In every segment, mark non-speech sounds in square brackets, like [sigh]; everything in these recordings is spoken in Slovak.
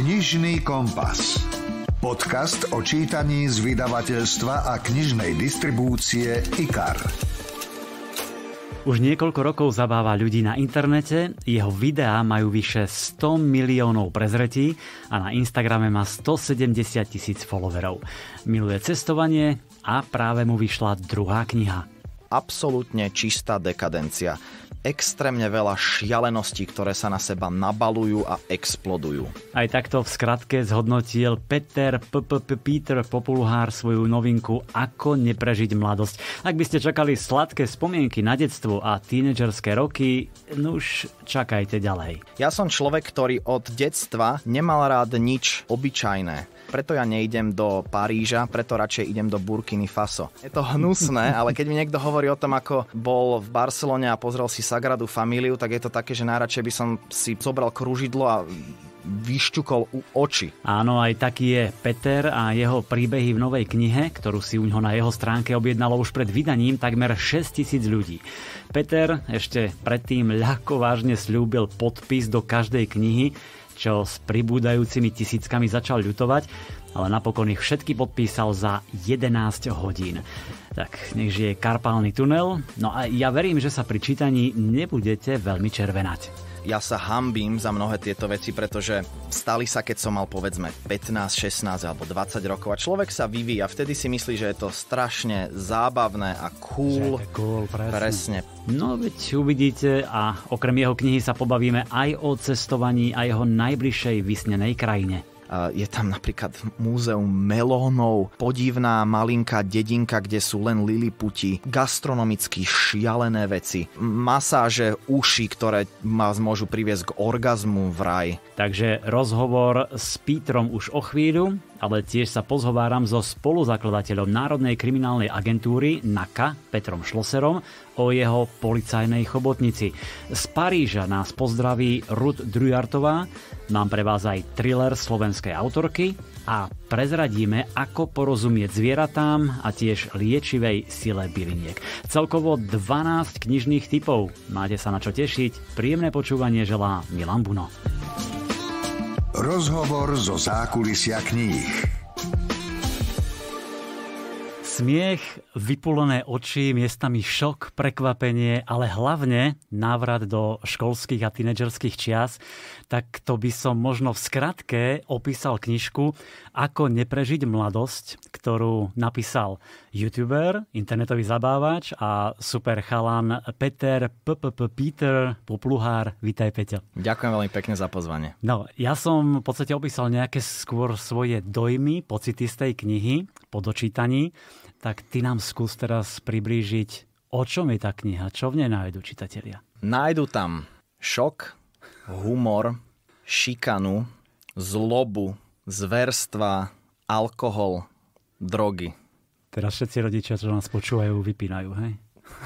Knižný kompas. Podcast o čítaní z vydavateľstva a knižnej distribúcie IKAR. Už niekoľko rokov zabáva ľudí na internete, jeho videá majú vyše 100 miliónov prezretí a na Instagrame má 170 tisíc followerov. Miluje cestovanie a práve mu vyšla druhá kniha. Absolútne čistá dekadencia extrémne veľa šialeností, ktoré sa na seba nabalujú a explodujú. Aj takto v skratke zhodnotil Peter p, p, p, Peter Populhár svoju novinku Ako neprežiť mladosť. Ak by ste čakali sladké spomienky na detstvo a tínedžerské roky, nuž čakajte ďalej. Ja som človek, ktorý od detstva nemal rád nič obyčajné. Preto ja nejdem do Paríža, preto radšej idem do Burkiny Faso. Je to hnusné, [laughs] ale keď mi niekto hovorí o tom, ako bol v Barcelone a pozrel si Sagradu Familiu, tak je to také, že najradšej by som si zobral kružidlo a vyšťukol u oči. Áno, aj taký je Peter a jeho príbehy v novej knihe, ktorú si u na jeho stránke objednalo už pred vydaním takmer 6 tisíc ľudí. Peter ešte predtým ľahko vážne slúbil podpis do každej knihy, čo s pribúdajúcimi tisíckami začal ľutovať, ale napokon ich všetky podpísal za 11 hodín. Tak nech žije karpálny tunel, no a ja verím, že sa pri čítaní nebudete veľmi červenať ja sa hambím za mnohé tieto veci, pretože stali sa, keď som mal povedzme 15, 16 alebo 20 rokov a človek sa vyvíja. Vtedy si myslí, že je to strašne zábavné a cool. cool, presne. presne. No veď uvidíte a okrem jeho knihy sa pobavíme aj o cestovaní a jeho najbližšej vysnenej krajine. Je tam napríklad múzeum melónov, podivná malinká dedinka, kde sú len liliputi, gastronomicky šialené veci, masáže uši, ktoré vás môžu priviesť k orgazmu v raj. Takže rozhovor s Pítrom už o chvíľu ale tiež sa pozhováram so spoluzakladateľom Národnej kriminálnej agentúry NAKA Petrom Šloserom o jeho policajnej chobotnici. Z Paríža nás pozdraví Ruth Drujartová, mám pre vás aj thriller slovenskej autorky a prezradíme, ako porozumieť zvieratám a tiež liečivej sile byliniek. Celkovo 12 knižných typov. Máte sa na čo tešiť. Príjemné počúvanie želá Milan Buno. Rozhovor zo zákulisia kníh. Smiech, vypulené oči, miestami šok, prekvapenie, ale hlavne návrat do školských a tínedžerských čias, tak to by som možno v skratke opísal knižku ako neprežiť mladosť, ktorú napísal youtuber, internetový zabávač a super chalan Peter PPP Peter Popluhár. Vítaj, Peťo. Ďakujem veľmi pekne za pozvanie. No, ja som v podstate opísal nejaké skôr svoje dojmy, pocity z tej knihy po dočítaní. Tak ty nám skús teraz priblížiť, o čom je tá kniha, čo v nej nájdu čitatelia. Nájdu tam šok, humor, šikanu, zlobu, zverstva, alkohol, drogy. Teraz všetci rodičia, čo nás počúvajú, vypínajú, hej?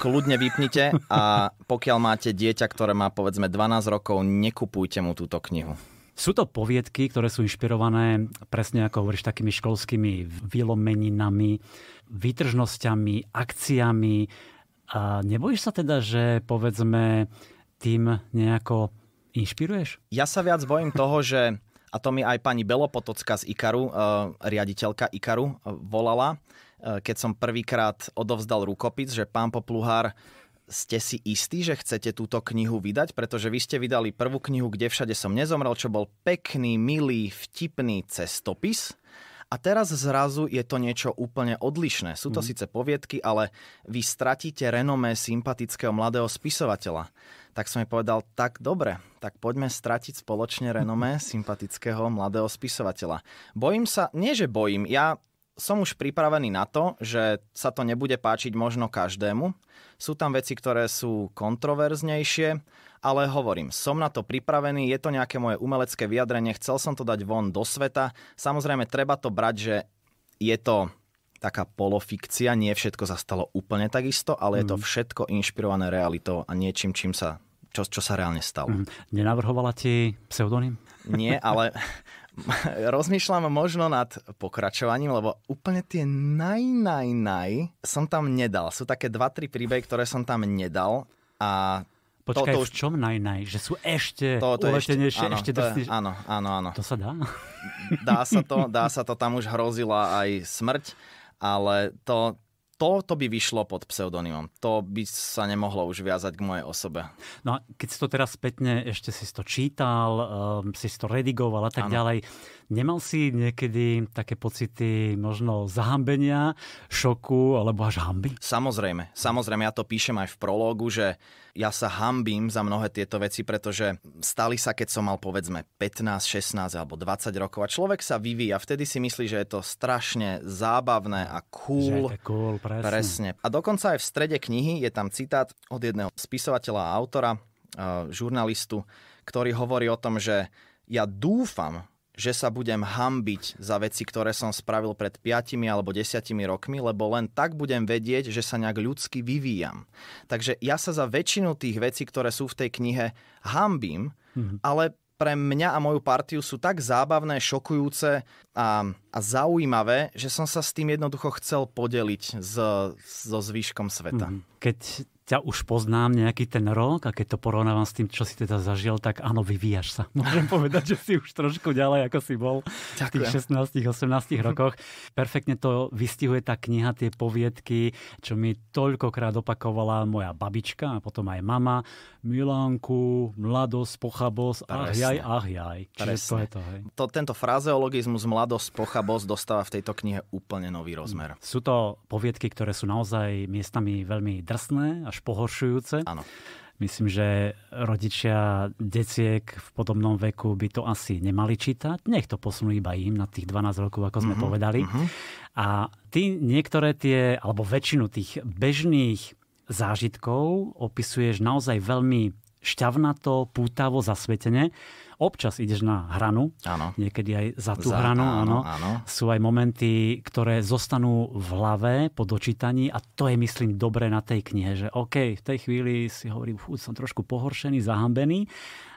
Kľudne vypnite a pokiaľ máte dieťa, ktoré má povedzme 12 rokov, nekupujte mu túto knihu. Sú to poviedky, ktoré sú inšpirované presne ako hovoríš takými školskými vylomeninami, výtržnosťami, akciami. A nebojíš sa teda, že povedzme tým nejako inšpiruješ? Ja sa viac bojím toho, že a to mi aj pani Potocka z Ikaru, e, riaditeľka Ikaru, e, volala, e, keď som prvýkrát odovzdal rukopis, že pán Popluhár, ste si istí, že chcete túto knihu vydať? Pretože vy ste vydali prvú knihu, kde všade som nezomrel, čo bol pekný, milý, vtipný cestopis a teraz zrazu je to niečo úplne odlišné. Sú to mm. síce poviedky, ale vy stratíte renomé sympatického mladého spisovateľa. Tak som jej povedal, tak dobre, tak poďme stratiť spoločne renomé [laughs] sympatického mladého spisovateľa. Bojím sa, nie že bojím, ja som už pripravený na to, že sa to nebude páčiť možno každému. Sú tam veci, ktoré sú kontroverznejšie, ale hovorím, som na to pripravený, je to nejaké moje umelecké vyjadrenie, chcel som to dať von do sveta. Samozrejme, treba to brať, že je to taká polofikcia, nie všetko sa stalo úplne takisto, ale mm. je to mhm. všetko inšpirované realitou a niečím, čím sa, čo, čo sa reálne stalo. Mm. Nenavrhovala ti pseudonym? Nie, [laughs] ale [laughs] rozmýšľam možno nad pokračovaním, lebo úplne tie naj, naj, naj som tam nedal. Sú také dva, tri príbehy, ktoré som tam nedal a Počkaj, to, to už... v čom najnaj? Že sú ešte to, to uletenejšie, ešte, áno, ešte drsnejšie? Áno, áno, áno. To sa dá? dá sa to, [laughs] dá sa to. Tam už hrozila aj smrť, ale to, to, to by vyšlo pod pseudonymom. To by sa nemohlo už viazať k mojej osobe. No a keď si to teraz spätne, ešte si to čítal, um, si to redigoval a tak ano. ďalej, nemal si niekedy také pocity možno zahambenia, šoku alebo až hamby? Samozrejme, samozrejme, ja to píšem aj v prológu, že ja sa hambím za mnohé tieto veci, pretože stali sa, keď som mal povedzme 15, 16 alebo 20 rokov a človek sa vyvíja. Vtedy si myslí, že je to strašne zábavné a cool. Že je to cool, presne. presne. A dokonca aj v strede knihy je tam citát od jedného spisovateľa a autora, eh, žurnalistu, ktorý hovorí o tom, že ja dúfam, že sa budem hambiť za veci, ktoré som spravil pred 5 alebo 10 rokmi, lebo len tak budem vedieť, že sa nejak ľudsky vyvíjam. Takže ja sa za väčšinu tých vecí, ktoré sú v tej knihe, hambím, mm-hmm. ale pre mňa a moju partiu sú tak zábavné, šokujúce a, a zaujímavé, že som sa s tým jednoducho chcel podeliť so, so zvyškom sveta. Mhm. Keď ťa už poznám nejaký ten rok a keď to porovnávam s tým, čo si teda zažil, tak áno, vyvíjaš sa. [laughs] Môžem povedať, že si už trošku ďalej, ako si bol v tých 16-18 mhm. rokoch. Perfektne to vystihuje tá kniha, tie poviedky, čo mi toľkokrát opakovala moja babička a potom aj mama. Milánku, mladosť, pochabosť, ach jaj, ach jaj. to je to, hej. To, tento frazeologizmus mladosť, pochabosť dostáva v tejto knihe úplne nový rozmer. Sú to poviedky, ktoré sú naozaj miestami veľmi drsné a až pohoršujúce. Áno. Myslím, že rodičia detiek v podobnom veku by to asi nemali čítať. Nech to posunú iba im na tých 12 rokov, ako sme mm-hmm. povedali. Mm-hmm. A ty niektoré tie, alebo väčšinu tých bežných zážitkov opisuješ naozaj veľmi šťavnato, pútavo, zasvetene občas ideš na hranu, áno. niekedy aj za tú za, hranu, áno, áno. Sú aj momenty, ktoré zostanú v hlave po dočítaní a to je, myslím, dobre na tej knihe, že OK, v tej chvíli si hovorím, fú, som trošku pohoršený, zahambený,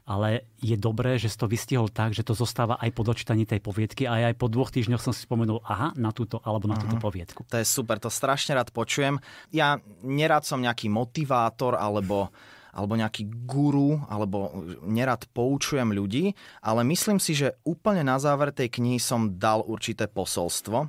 ale je dobré, že si to vystihol tak, že to zostáva aj po dočítaní tej poviedky a aj po dvoch týždňoch som si spomenul, aha, na túto alebo na uh-huh. túto mhm. poviedku. To je super, to strašne rád počujem. Ja nerád som nejaký motivátor alebo alebo nejaký guru, alebo nerad poučujem ľudí, ale myslím si, že úplne na záver tej knihy som dal určité posolstvo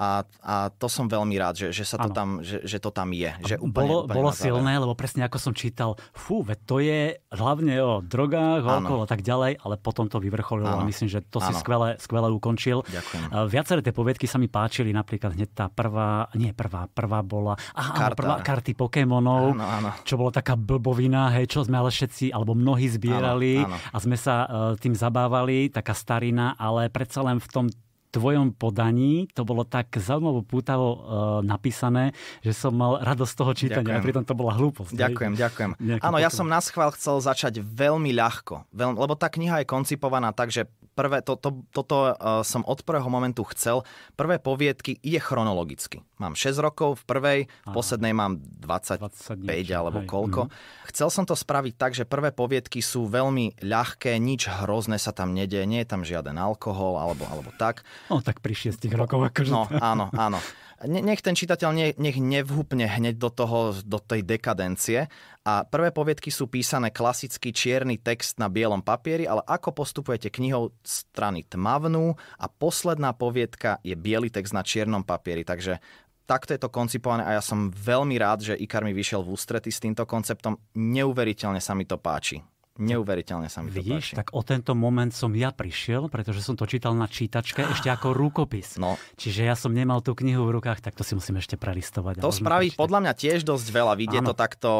a, a to som veľmi rád, že, že sa to tam, že, že to tam je. Že úplne, bolo úplne bolo silné, lebo presne ako som čítal, fú, veď to je hlavne o drogách, o alkohol a tak ďalej, ale potom to vyvrcholilo a myslím, že to ano. si skvele, skvele ukončil. Ďakujem. Viaceré tie poviedky sa mi páčili, napríklad hneď tá prvá, nie prvá, prvá bola, aha, áno, prvá karty Pokémonov, ano, ano. čo bola taká blbovina, hej, čo sme ale všetci, alebo mnohí zbierali ano, ano. a sme sa uh, tým zabávali, taká starina, ale predsa len v tom tvojom podaní. To bolo tak zaujímavo pútavo e, napísané, že som mal radosť z toho čítania, ďakujem. a pritom to bola hlúposť. Ďakujem, hej? ďakujem. Nejaký Áno, ja som na schvál chcel začať veľmi ľahko, veľmi, lebo tá kniha je koncipovaná tak, že prvé, to, to, toto e, som od prvého momentu chcel. Prvé poviedky ide chronologicky. Mám 6 rokov v prvej, v poslednej mám 25 20 alebo hej. koľko. Mm. Chcel som to spraviť tak, že prvé poviedky sú veľmi ľahké, nič hrozné sa tam nedie, nie je tam žiaden alkohol alebo, alebo tak. No tak pri šiestich rokov. akože. No áno, áno. Nech ten čitateľ ne, nech nevhupne hneď do, toho, do tej dekadencie. A prvé povietky sú písané klasický čierny text na bielom papieri, ale ako postupujete knihou, strany tmavnú a posledná povietka je biely text na čiernom papieri. Takže takto je to koncipované a ja som veľmi rád, že IKAR mi vyšiel v ústrety s týmto konceptom. Neuveriteľne sa mi to páči. Neuveriteľne sa mi Vidíš, to páči. tak o tento moment som ja prišiel, pretože som to čítal na čítačke ešte ako [gasps] rukopis. No. Čiže ja som nemal tú knihu v rukách, tak to si musím ešte prelistovať. To spraví prečítať. podľa mňa tiež dosť veľa. Vidie to takto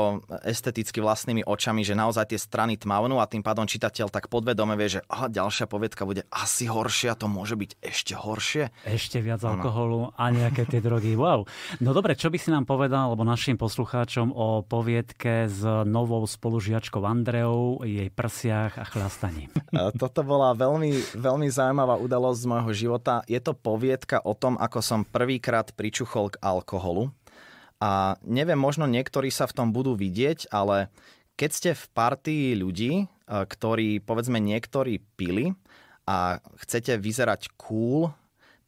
esteticky vlastnými očami, že naozaj tie strany tmavnú a tým pádom čitateľ tak podvedome vie, že aha, ďalšia povietka bude asi horšia, to môže byť ešte horšie. Ešte viac ano. alkoholu a nejaké tie [laughs] drogy. Wow. No dobre, čo by si nám povedal, alebo našim poslucháčom o poviedke s novou spolužiačkou Andreou o jej prsiach a chlastaní. E, toto bola veľmi, veľmi zaujímavá udalosť z môjho života. Je to poviedka o tom, ako som prvýkrát pričuchol k alkoholu. A neviem, možno niektorí sa v tom budú vidieť, ale keď ste v partii ľudí, e, ktorí povedzme niektorí pili a chcete vyzerať cool,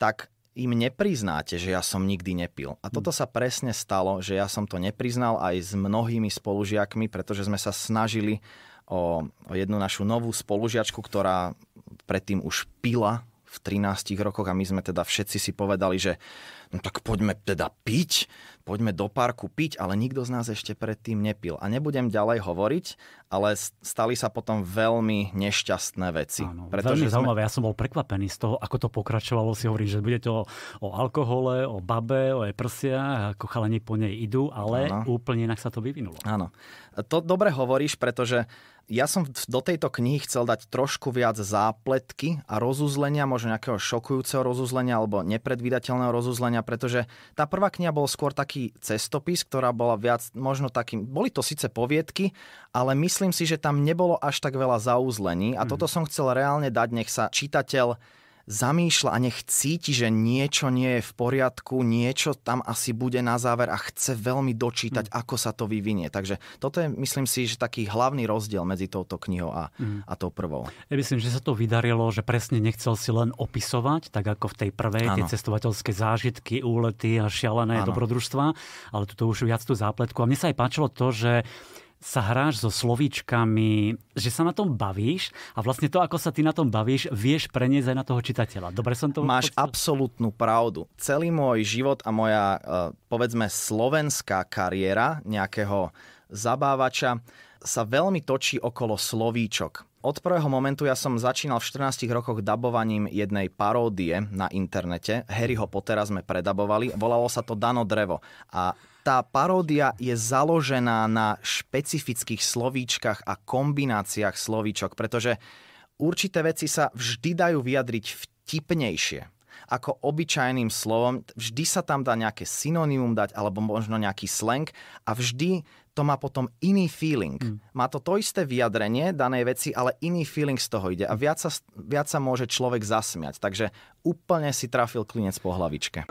tak im nepriznáte, že ja som nikdy nepil. A toto hmm. sa presne stalo, že ja som to nepriznal aj s mnohými spolužiakmi, pretože sme sa snažili o, o jednu našu novú spolužiačku, ktorá predtým už pila v 13 rokoch a my sme teda všetci si povedali, že no tak poďme teda piť, poďme do parku piť, ale nikto z nás ešte predtým nepil. A nebudem ďalej hovoriť, ale stali sa potom veľmi nešťastné veci. Áno, pretože veľmi sme... zaujímavé, ja som bol prekvapený z toho, ako to pokračovalo. Si hovorím, že budete o, o alkohole, o babe, o jej prsiach, ako chalani po nej idú, ale áno. úplne inak sa to vyvinulo. Áno. To dobre hovoríš, pretože ja som do tejto knihy chcel dať trošku viac zápletky a rozuzlenia, možno nejakého šokujúceho rozuzlenia alebo nepredvídateľného rozuzlenia, pretože tá prvá kniha bol skôr taký cestopis, ktorá bola viac možno takým... Boli to síce poviedky, ale myslím si, že tam nebolo až tak veľa zauzlení a mm-hmm. toto som chcel reálne dať, nech sa čítateľ zamýšľa a nech cíti, že niečo nie je v poriadku, niečo tam asi bude na záver a chce veľmi dočítať, mm. ako sa to vyvinie. Takže toto je, myslím si, že taký hlavný rozdiel medzi touto knihou a, mm. a tou prvou. Ja myslím, že sa to vydarilo, že presne nechcel si len opisovať, tak ako v tej prvej, ano. tie cestovateľské zážitky, úlety a šialené ano. dobrodružstva, ale tu už viac tú zápletku. A mne sa aj páčilo to, že sa hráš so slovíčkami, že sa na tom bavíš a vlastne to, ako sa ty na tom bavíš, vieš preniesť aj na toho čitateľa. Dobre som to... Máš podstav... absolútnu pravdu. Celý môj život a moja, e, povedzme, slovenská kariéra nejakého zabávača sa veľmi točí okolo slovíčok. Od prvého momentu ja som začínal v 14 rokoch dabovaním jednej paródie na internete. Harryho Pottera sme predabovali, volalo sa to Dano Drevo. A tá paródia je založená na špecifických slovíčkach a kombináciách slovíčok, pretože určité veci sa vždy dajú vyjadriť vtipnejšie ako obyčajným slovom. Vždy sa tam dá nejaké synonymum dať, alebo možno nejaký slang a vždy to má potom iný feeling. Mm. Má to to isté vyjadrenie danej veci, ale iný feeling z toho ide a viac sa, viac sa môže človek zasmiať. Takže úplne si trafil klinec po hlavičke.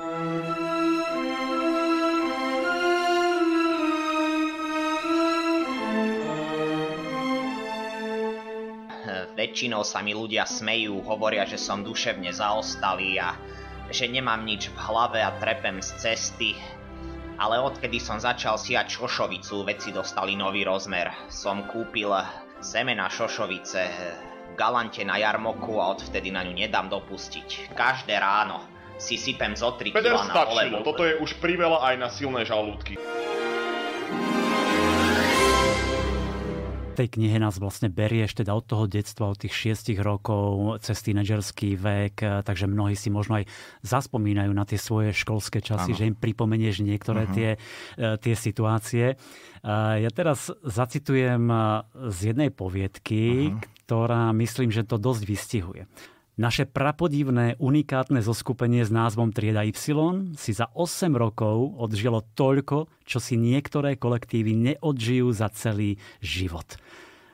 väčšinou sa mi ľudia smejú, hovoria, že som duševne zaostalý a že nemám nič v hlave a trepem z cesty. Ale odkedy som začal siať šošovicu, veci dostali nový rozmer. Som kúpil semena šošovice v galante na jarmoku a odvtedy na ňu nedám dopustiť. Každé ráno si sypem zo 3 kila na stačilo, olevu. toto je už priveľa aj na silné žalúdky tej knihe nás vlastne berieš teda od toho detstva, od tých šiestich rokov, cez tínedžerský vek, e, takže mnohí si možno aj zaspomínajú na tie svoje školské časy, ano. že im pripomenieš niektoré uh-huh. tie, e, tie situácie. E, ja teraz zacitujem z jednej poviedky, uh-huh ktorá myslím, že to dosť vystihuje. Naše prapodivné, unikátne zoskupenie s názvom Trieda Y si za 8 rokov odžilo toľko, čo si niektoré kolektívy neodžijú za celý život.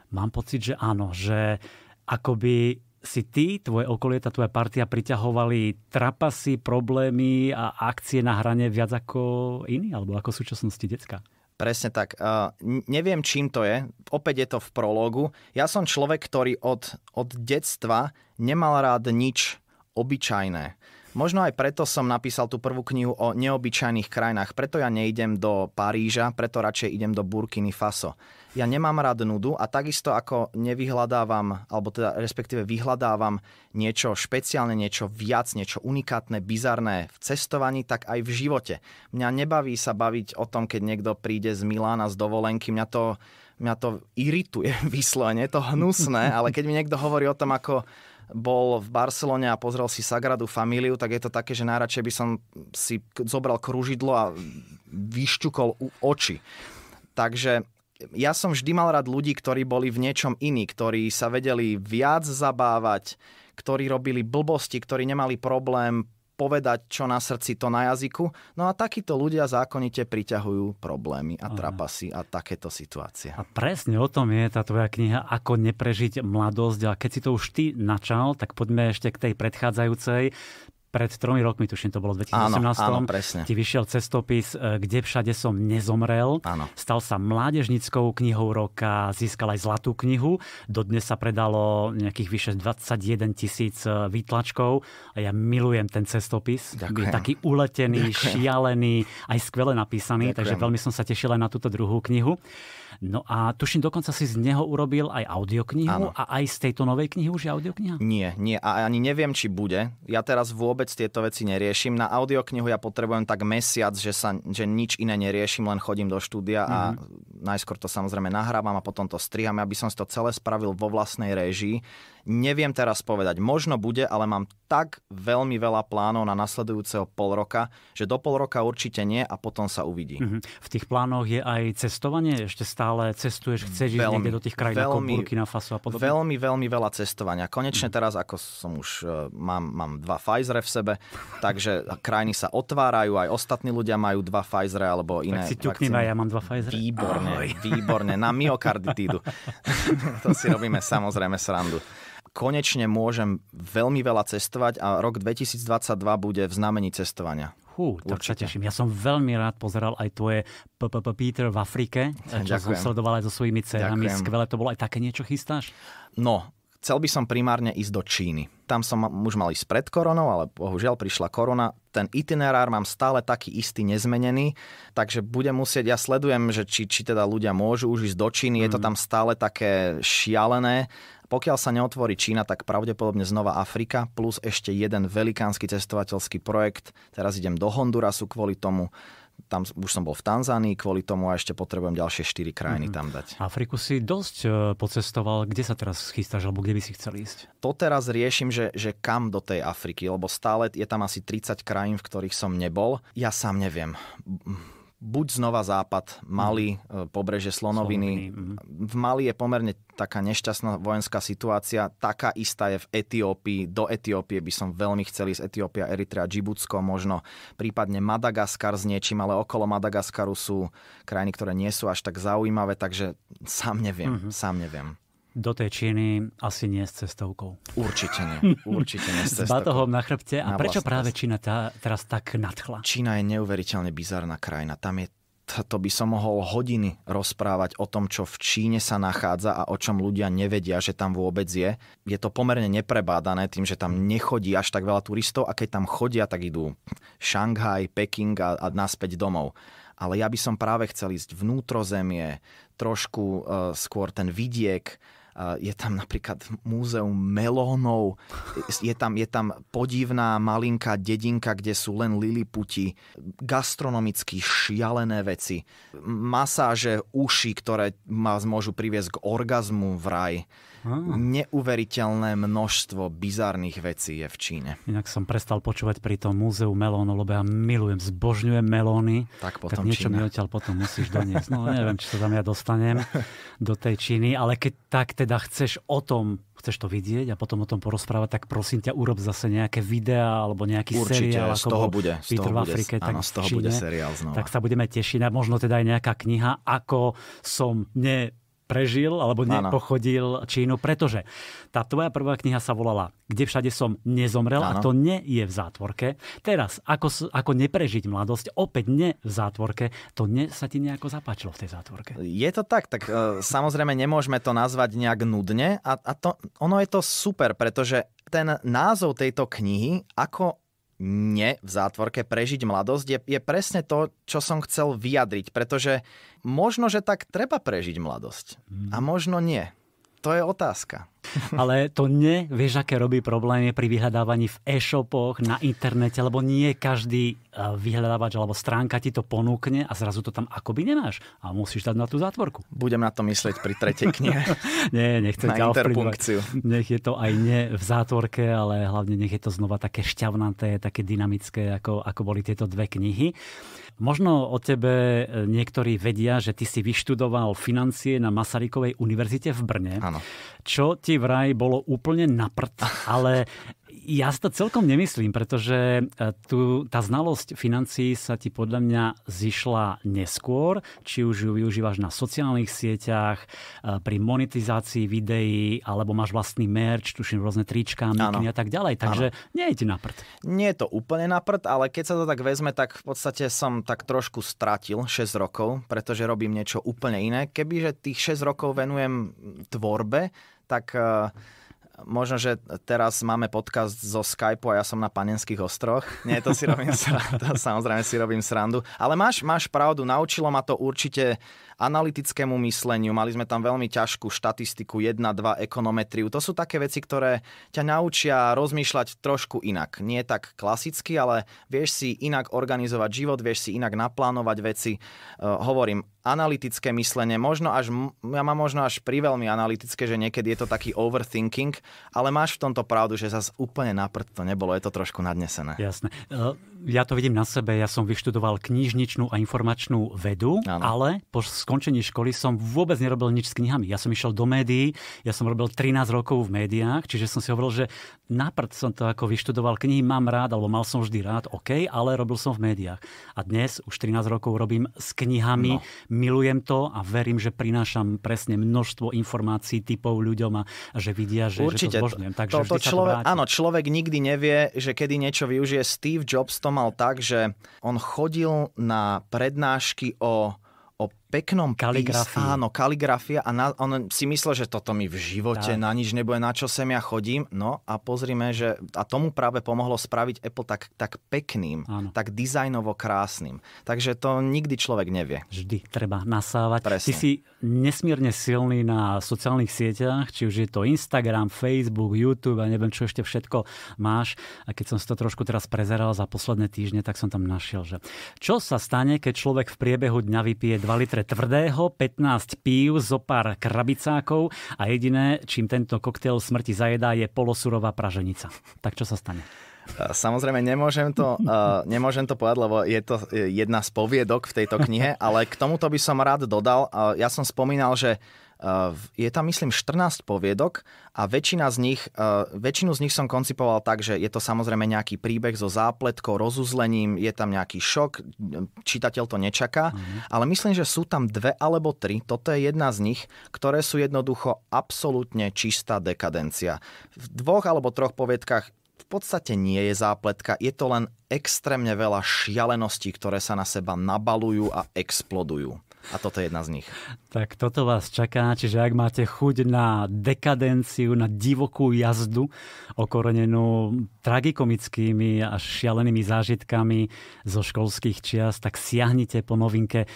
Mám pocit, že áno, že akoby si ty, tvoje okolie, tá tvoja partia priťahovali trapasy, problémy a akcie na hrane viac ako iní, alebo ako v súčasnosti decka? Presne tak. Uh, neviem, čím to je. Opäť je to v prologu. Ja som človek, ktorý od, od detstva nemal rád nič obyčajné. Možno aj preto som napísal tú prvú knihu o neobyčajných krajinách. Preto ja nejdem do Paríža, preto radšej idem do Burkiny Faso ja nemám rád nudu a takisto ako nevyhľadávam, alebo teda respektíve vyhľadávam niečo špeciálne, niečo viac, niečo unikátne, bizarné v cestovaní, tak aj v živote. Mňa nebaví sa baviť o tom, keď niekto príde z Milána z dovolenky, mňa to mňa to irituje [laughs] vyslovene, je to hnusné, ale keď mi niekto hovorí o tom, ako bol v Barcelone a pozrel si Sagradu Familiu, tak je to také, že najradšej by som si zobral kružidlo a vyšťukol oči. Takže ja som vždy mal rád ľudí, ktorí boli v niečom iní, ktorí sa vedeli viac zabávať, ktorí robili blbosti, ktorí nemali problém povedať, čo na srdci, to na jazyku. No a takíto ľudia zákonite priťahujú problémy a trapasy a takéto situácie. A presne o tom je tá tvoja kniha Ako neprežiť mladosť. A keď si to už ty načal, tak poďme ešte k tej predchádzajúcej pred tromi rokmi, tuším, to bolo 2018, áno, áno, presne. ti vyšiel cestopis, e, kde všade som nezomrel. Áno. Stal sa mládežnickou knihou roka, získal aj zlatú knihu. Dodnes sa predalo nejakých vyše 21 tisíc e, výtlačkov. A ja milujem ten cestopis. Ďakujem. Je taký uletený, Ďakujem. šialený, aj skvele napísaný, Ďakujem. takže veľmi som sa tešil aj na túto druhú knihu. No a tuším, dokonca si z neho urobil aj audioknihu ano. a aj z tejto novej knihy už je audiokniha? Nie, nie a ani neviem, či bude. Ja teraz vôbec tieto veci neriešim. Na audioknihu ja potrebujem tak mesiac, že, sa, že nič iné neriešim, len chodím do štúdia a mm-hmm. najskôr to samozrejme nahrávam a potom to striham, aby som si to celé spravil vo vlastnej režii Neviem teraz povedať, možno bude, ale mám tak veľmi veľa plánov na nasledujúceho pol roka, že do pol roka určite nie a potom sa uvidí. Mm-hmm. V tých plánoch je aj cestovanie? Ešte stále cestuješ, chceš veľmi, ísť niekde do tých krajín veľmi, ako Burkina Faso a podobne? Veľmi, veľmi veľa cestovania. Konečne mhm. teraz, ako som už, e, mám, mám dva Pfizer v sebe, takže krajiny sa otvárajú, aj ostatní ľudia majú dva Pfizer alebo iné. Tak si ťuknime, ja mám dva Pfizer. Výborne, Ahoj. výborne, na myokarditídu. [laughs] to si robíme samozrejme srandu konečne môžem veľmi veľa cestovať a rok 2022 bude v znamení cestovania. Hú, tak sa teším. Ja som veľmi rád pozeral aj tvoje Peter v Afrike, čo Ďakujem. som sledoval aj so svojimi cerami. Skvelé to bolo. Aj také niečo chystáš? No, Chcel by som primárne ísť do Číny. Tam som už mal ísť pred koronou, ale bohužiaľ prišla korona. Ten itinerár mám stále taký istý, nezmenený, takže budem musieť, ja sledujem, že či, či teda ľudia môžu už ísť do Číny, mm. je to mhm. tam stále také šialené. Pokiaľ sa neotvorí Čína, tak pravdepodobne znova Afrika, plus ešte jeden velikánsky cestovateľský projekt. Teraz idem do Hondurasu kvôli tomu tam už som bol v Tanzánii kvôli tomu a ešte potrebujem ďalšie 4 krajiny mm. tam dať. Afriku si dosť e, pocestoval. Kde sa teraz chystáš, alebo kde by si chcel ísť? To teraz riešim, že, že kam do tej Afriky, lebo stále je tam asi 30 krajín, v ktorých som nebol. Ja sám neviem buď znova západ, Mali, mm. E, pobreže Slonoviny. Slonoviny. Mm. V Mali je pomerne taká nešťastná vojenská situácia, taká istá je v Etiópii. Do Etiópie by som veľmi chcel ísť. Etiópia, Eritrea, Džibutsko možno, prípadne Madagaskar s niečím, ale okolo Madagaskaru sú krajiny, ktoré nie sú až tak zaujímavé, takže sám neviem, mm-hmm. sám neviem do tej Číny asi nie s cestovkou. Určite nie. [laughs] Určite nie s cestovkou. S batohom na chrbte. A na prečo práve Čína tá, teraz tak nadchla? Čína je neuveriteľne bizarná krajina. Tam je to by som mohol hodiny rozprávať o tom, čo v Číne sa nachádza a o čom ľudia nevedia, že tam vôbec je. Je to pomerne neprebádané tým, že tam nechodí až tak veľa turistov a keď tam chodia, tak idú Šanghaj, Peking a, a naspäť domov. Ale ja by som práve chcel ísť vnútrozemie, trošku uh, skôr ten vidiek, Eh, je tam napríklad múzeum melónov, je tam, je tam podivná malinká dedinka, kde sú len liliputi, gastronomicky šialené veci, masáže uši, ktoré vás môžu priviesť k orgazmu v raj. Neuveriteľné množstvo bizarných vecí je v Číne. Inak som prestal počúvať pri tom múzeu melónov, lebo ja milujem, zbožňujem melóny. Tak potom tak niečo Čína. mi odtiaľ potom musíš doniesť. No neviem, či sa tam ja dostanem do tej Číny, ale keď tak teda teda chceš o tom, chceš to vidieť a potom o tom porozprávať, tak prosím ťa, urob zase nejaké videá alebo nejaký Určite, seriál. Určite, z toho bude. Z Peter toho v Afrike, bude, tak áno, z toho Číne, bude seriál znova. Tak sa budeme tešiť a možno teda aj nejaká kniha, ako som ne prežil alebo nepochodil ano. Čínu, pretože tá tvoja prvá kniha sa volala Kde všade som nezomrel ano. a to nie je v zátvorke. Teraz, ako, ako neprežiť mladosť, opäť ne v zátvorke, to nie sa ti nejako zapáčilo v tej zátvorke. Je to tak, tak e, samozrejme nemôžeme to nazvať nejak nudne a, a to, ono je to super, pretože ten názov tejto knihy, ako ne v zátvorke prežiť mladosť je, je presne to, čo som chcel vyjadriť, pretože možno, že tak treba prežiť mladosť mhm. a možno nie to je otázka. [laughs] Ale to ne, vieš, aké robí problémy pri vyhľadávaní v e-shopoch, na internete, lebo nie každý e, vyhľadávač alebo stránka ti to ponúkne a zrazu to tam akoby nemáš. A musíš dať na tú zátvorku. Budem na to myslieť pri tretej knihe. [laughs] nie, nechcem na ťa interpunkciu. Nech je to aj nie v zátvorke, ale hlavne nech je to znova také šťavnaté, také dynamické, ako, ako boli tieto dve knihy. Možno o tebe e, niektorí vedia, že ty si vyštudoval financie na Masarykovej univerzite v Brne. Áno. Čo ti vraj bolo úplne naprd, [laughs] ale ja si to celkom nemyslím, pretože e, tu tá znalosť financií sa ti podľa mňa zišla neskôr, či už ju využívaš na sociálnych sieťach, e, pri monetizácii videí, alebo máš vlastný merch, tuším rôzne trička, mikiny a tak ďalej. Takže ano. nie je ti na prd. Nie je to úplne na prd, ale keď sa to tak vezme, tak v podstate som tak trošku stratil 6 rokov, pretože robím niečo úplne iné. Kebyže tých 6 rokov venujem tvorbe, tak uh, možno, že teraz máme podcast zo Skypeu a ja som na Panenských ostroch. Nie, to si robím srandu, [laughs] samozrejme si robím srandu. Ale máš, máš pravdu, naučilo ma to určite analytickému mysleniu, mali sme tam veľmi ťažkú štatistiku 1, 2, ekonometriu. To sú také veci, ktoré ťa naučia rozmýšľať trošku inak. Nie tak klasicky, ale vieš si inak organizovať život, vieš si inak naplánovať veci. E, hovorím, analytické myslenie, možno až, ja mám možno až priveľmi analytické, že niekedy je to taký overthinking, ale máš v tomto pravdu, že zase úplne naprd to nebolo, je to trošku nadnesené. Jasné. E, ja to vidím na sebe, ja som vyštudoval knižničnú a informačnú vedu, ano. ale po skončení školy som vôbec nerobil nič s knihami. Ja som išiel do médií, ja som robil 13 rokov v médiách, čiže som si hovoril, že naprd som to ako vyštudoval knihy, mám rád, alebo mal som vždy rád, OK, ale robil som v médiách. A dnes už 13 rokov robím s knihami, no. milujem to a verím, že prinášam presne množstvo informácií, typov ľuďom a že vidia, že, Určite, že to zbožňujem. Takže to, to, to človek, to áno, človek nikdy nevie, že kedy niečo využije Steve Jobs to mal tak, že on chodil na prednášky o, o peknom kaligrafii. Pís, áno, kaligrafia a na, on si myslel, že toto mi v živote tak. na nič nebude, na čo sem ja chodím. No a pozrime, že a tomu práve pomohlo spraviť Apple tak, tak pekným, áno. tak dizajnovo krásnym. Takže to nikdy človek nevie. Vždy treba nasávať. Presne. Ty si nesmierne silný na sociálnych sieťach, či už je to Instagram, Facebook, YouTube a neviem čo ešte všetko máš. A keď som si to trošku teraz prezeral za posledné týždne, tak som tam našiel, že čo sa stane, keď človek v priebehu dňa vypije 2 litre litre tvrdého, 15 pív, zo pár krabicákov a jediné, čím tento koktail smrti zajedá, je polosurová praženica. Tak čo sa stane? E, samozrejme, nemôžem to, e, nemôžem to povedať, lebo je to e, jedna z poviedok v tejto knihe, ale k tomuto by som rád dodal. Ja som spomínal, že Eh, je tam, myslím, 14 poviedok a väčšina z nich, eh, väčšinu z nich som koncipoval tak, že je to samozrejme nejaký príbeh so zápletkou, rozuzlením, je tam nejaký šok, hm, čitateľ to nečaká, mm-hmm. ale myslím, že sú tam dve alebo tri, toto je jedna z nich, ktoré sú jednoducho absolútne čistá dekadencia. V dvoch alebo troch poviedkach v podstate nie je zápletka, je to len extrémne veľa šialeností, ktoré sa na seba nabalujú a explodujú. A toto je jedna z nich. Tak toto vás čaká, čiže ak máte chuť na dekadenciu, na divokú jazdu, okorenenú tragikomickými a šialenými zážitkami zo školských čiast, tak siahnite po novinke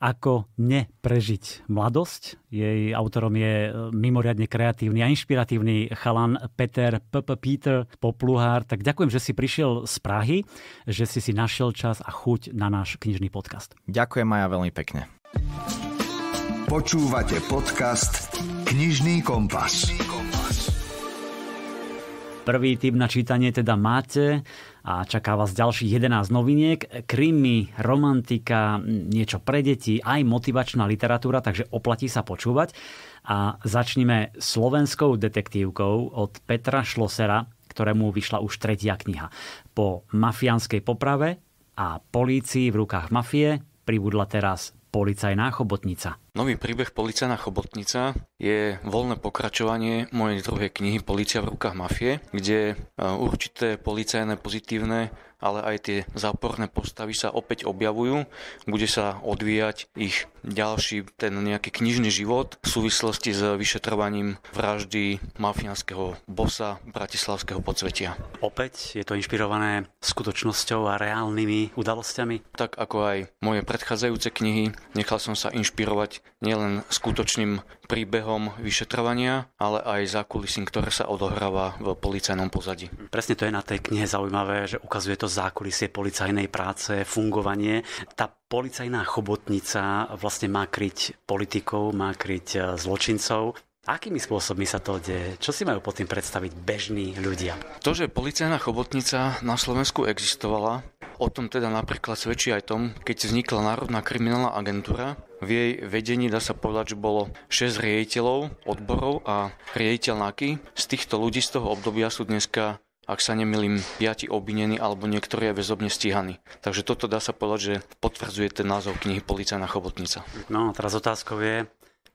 ako neprežiť mladosť. Jej autorom je e, mimoriadne kreatívny a inšpiratívny chalan Peter P. Peter Popluhár. Tak ďakujem, že si prišiel z Prahy, že si si našiel čas a chuť na náš knižný podcast. Ďakujem Maja veľmi pekne. Počúvate podcast Knižný kompas. Prvý typ na čítanie teda máte a čaká vás ďalších 11 noviniek. Krimi, romantika, niečo pre deti, aj motivačná literatúra, takže oplatí sa počúvať. A začneme slovenskou detektívkou od Petra Šlosera, ktorému vyšla už tretia kniha. Po mafiánskej poprave a polícii v rukách mafie pribudla teraz Policajná chobotnica. Nový príbeh Policajná chobotnica je voľné pokračovanie mojej druhej knihy Polícia v rukách mafie, kde e, určité policajné pozitívne ale aj tie záporné postavy sa opäť objavujú. Bude sa odvíjať ich ďalší ten nejaký knižný život v súvislosti s vyšetrovaním vraždy mafiánskeho bosa bratislavského podsvetia. Opäť je to inšpirované skutočnosťou a reálnymi udalosťami? Tak ako aj moje predchádzajúce knihy, nechal som sa inšpirovať nielen skutočným príbehom vyšetrovania, ale aj kulisím, ktoré sa odohráva v policajnom pozadí. Presne to je na tej knihe zaujímavé, že ukazuje to zákulisie policajnej práce, fungovanie. Tá policajná chobotnica vlastne má kryť politikov, má kryť e, zločincov. Akými spôsobmi sa to deje? Čo si majú pod tým predstaviť bežní ľudia? To, že policajná chobotnica na Slovensku existovala, o tom teda napríklad svedčí aj tom, keď vznikla Národná kriminálna agentúra, v jej vedení dá sa povedať, že bolo 6 riaditeľov odborov a riaditeľ NAKY. Z týchto ľudí z toho obdobia sú dneska ak sa nemilím, piati obvinení alebo niektorí aj väzobne stíhaní. Takže toto dá sa povedať, že potvrdzuje ten názov knihy Policajná chobotnica. No a teraz otázkou je,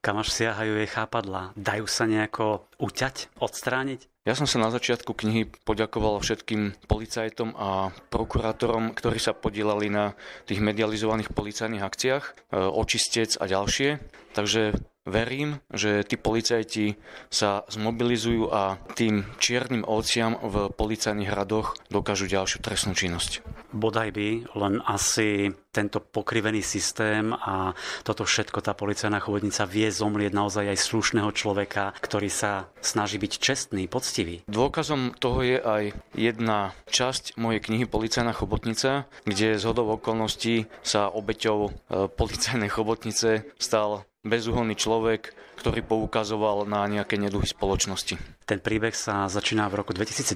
kam až siahajú jej chápadla. Dajú sa nejako uťať, odstrániť? Ja som sa na začiatku knihy poďakoval všetkým policajtom a prokurátorom, ktorí sa podielali na tých medializovaných policajných akciách, e, očistec a ďalšie. Takže Verím, že tí policajti sa zmobilizujú a tým čiernym ovciam v policajných radoch dokážu ďalšiu trestnú činnosť. Bodaj by, len asi tento pokrivený systém a toto všetko tá policajná chovodnica vie zomlieť naozaj aj slušného človeka, ktorý sa snaží byť čestný, poctivý. Dôkazom toho je aj jedna časť mojej knihy Policajná chobotnica, kde z hodov okolností sa obeťou e, policajnej chobotnice stal bezúhonný človek, ktorý poukazoval na nejaké neduhy spoločnosti. Ten príbeh sa začína v roku 2017,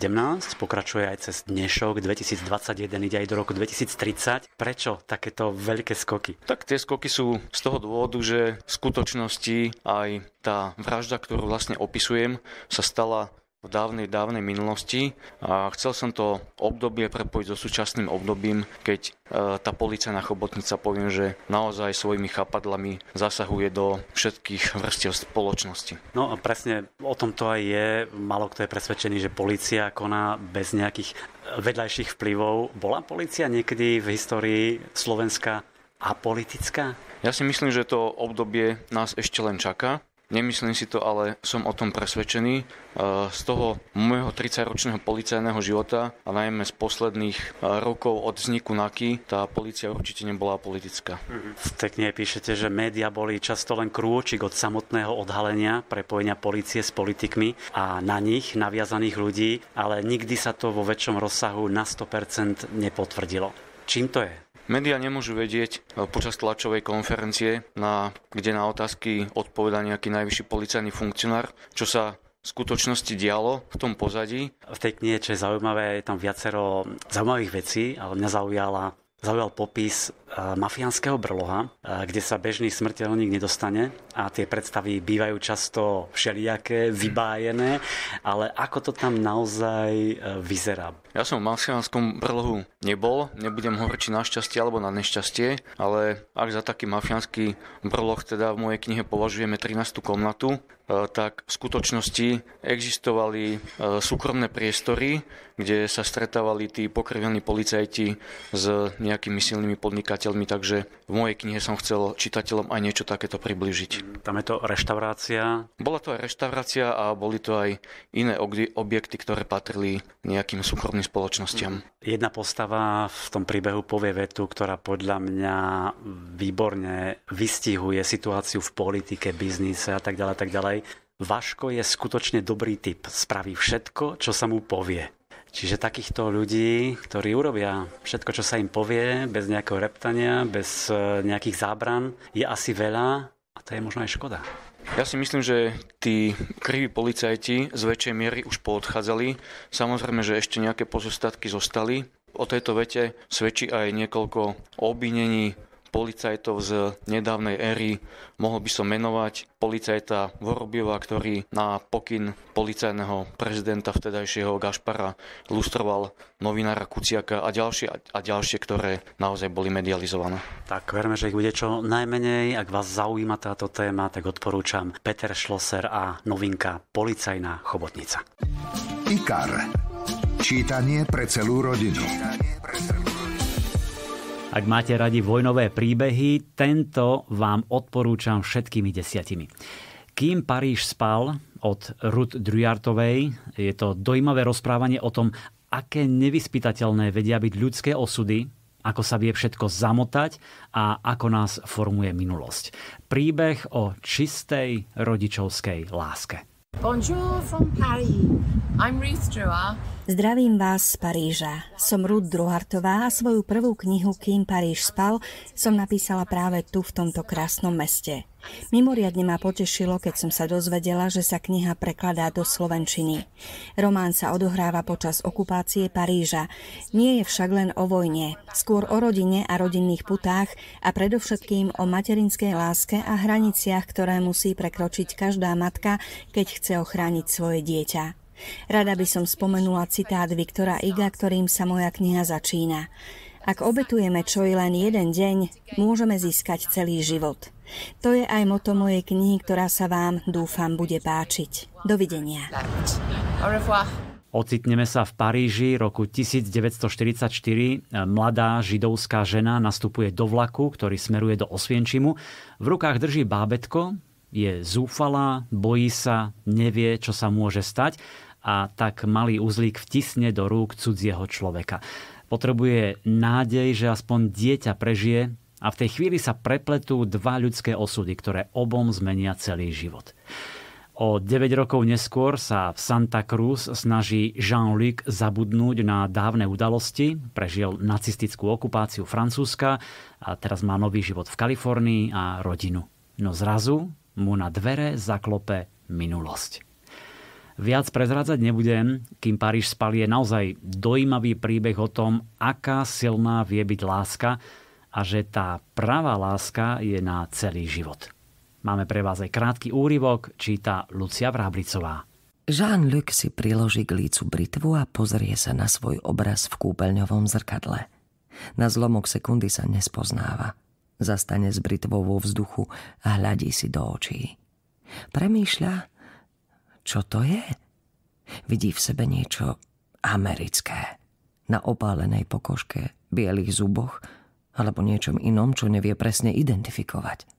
pokračuje aj cez dnešok 2021, ide aj do roku 2030. Prečo takéto veľké skoky? Tak tie skoky sú z toho dôvodu, že v skutočnosti aj tá vražda, ktorú vlastne opisujem, sa stala v dávnej, dávnej minulosti a chcel som to obdobie prepojiť so súčasným obdobím, keď e, tá policajná chobotnica poviem, že naozaj svojimi chápadlami zasahuje do všetkých vrstiev spoločnosti. No a presne o tom to aj je. Malo kto je presvedčený, že policia koná bez nejakých vedľajších vplyvov. Bola policia niekedy v histórii Slovenska a politická? Ja si myslím, že to obdobie nás ešte len čaká Nemyslím si to, ale som o tom presvedčený. E, z toho môjho 30-ročného policajného života a najmä z posledných e, rokov od vzniku NAKY tá policia určite nebola politická. Mhm. V tekne píšete, že média boli často len krôčik od samotného odhalenia prepojenia policie s politikmi a na nich naviazaných ľudí, ale nikdy sa to vo väčšom rozsahu na 100% nepotvrdilo. Čím to je? Media nemôžu vedieť e, počas tlačovej konferencie, na, kde na otázky odpoveda nejaký najvyšší policajný funkcionár, čo sa v skutočnosti dialo v tom pozadí. V tej knihe, čo je zaujímavé, je tam viacero zaujímavých vecí, ale mňa zaujala zaujal popis mafiánskeho brloha, kde sa bežný smrteľník nedostane a tie predstavy bývajú často všelijaké, vybájené, ale ako to tam naozaj e, vyzerá? Ja som v mafiánskom brlohu nebol, nebudem hovoriť či na šťastie alebo na nešťastie, ale ak za taký mafiánsky brloh teda v mojej knihe považujeme 13. komnatu, e, tak v skutočnosti existovali e, súkromné priestory, kde sa stretávali tí pokrvení policajti s nejakými silnými podnikateľmi čitateľmi, takže v mojej knihe som chcel čitateľom aj niečo takéto približiť. Tam je to reštaurácia? Bola to aj reštaurácia a boli to aj iné objekty, ktoré patrili nejakým súkromným spoločnostiam. Jedna postava v tom príbehu povie vetu, ktorá podľa mňa výborne vystihuje situáciu v politike, biznise a tak ďalej, tak ďalej. Vaško je skutočne dobrý typ, spraví všetko, čo sa mu povie. Čiže takýchto ľudí, ktorí urobia všetko, čo sa im povie, bez nejakého reptania, bez e, nejakých zábran, je asi veľa a to je možno aj škoda. Ja si myslím, že tí kriví policajti z väčšej miery už poodchádzali. Samozrejme, že ešte nejaké pozostatky zostali. O tejto vete svedčí aj niekoľko obvinení policajtov z nedávnej éry. Mohol by som menovať policajta Vorobiova, ktorý na pokyn policajného prezidenta vtedajšieho Gašpara lustroval novinára Kuciaka a ďalšie, a ďalšie, ktoré naozaj boli medializované. Tak verme, že ich bude čo najmenej. Ak vás zaujíma táto téma, tak odporúčam Peter Schlosser a novinka Policajná chobotnica. IKAR. Čítanie pre celú rodinu. Čítanie pre celú rodinu. Ak máte radi vojnové príbehy, tento vám odporúčam všetkými desiatimi. Kým Paríž spal od Ruth Druyartovej, je to dojímavé rozprávanie o tom, aké nevyspytateľné vedia byť ľudské osudy, ako sa vie všetko zamotať a ako nás formuje minulosť. Príbeh o čistej rodičovskej láske. Bonjour from Paris. I'm Ruth Druyart. Zdravím vás z Paríža. Som Ruth Druhartová a svoju prvú knihu Kým Paríž spal som napísala práve tu v tomto krásnom meste. Mimoriadne ma potešilo, keď som sa dozvedela, že sa kniha prekladá do Slovenčiny. Román sa odohráva počas okupácie Paríža. Nie je však len o vojne, skôr o rodine a rodinných putách a predovšetkým o materinskej láske a hraniciach, ktoré musí prekročiť každá matka, keď chce ochrániť svoje dieťa. Rada by som spomenula citát Viktora Iga, ktorým sa moja kniha začína. Ak obetujeme čo i len jeden deň, môžeme získať celý život. To je aj moto mojej knihy, ktorá sa vám, dúfam, bude páčiť. Dovidenia. Ocitneme sa v Paríži roku 1944. Mladá židovská žena nastupuje do vlaku, ktorý smeruje do Osvienčimu. V rukách drží bábetko, je zúfalá, bojí sa, nevie, čo sa môže stať a tak malý uzlík vtisne do rúk cudzieho človeka. Potrebuje nádej, že aspoň dieťa prežije a v tej chvíli sa prepletú dva ľudské osudy, ktoré obom zmenia celý život. O 9 rokov neskôr sa v Santa Cruz snaží Jean-Luc zabudnúť na dávne udalosti. Prežil nacistickú okupáciu Francúzska a teraz má nový život v Kalifornii a rodinu. No zrazu mu na dvere zaklope minulosť. Viac prezrádzať nebudem, kým Paríž spal je naozaj dojímavý príbeh o tom, aká silná vie byť láska a že tá pravá láska je na celý život. Máme pre vás aj krátky úryvok, číta Lucia Vráblicová. Jean-Luc si priloží k lícu britvu a pozrie sa na svoj obraz v kúpeľňovom zrkadle. Na zlomok sekundy sa nespoznáva. Zastane s britvou vo vzduchu a hľadí si do očí. Premýšľa, čo to je? Vidí v sebe niečo americké. Na opálenej pokožke, bielých zuboch alebo niečom inom, čo nevie presne identifikovať.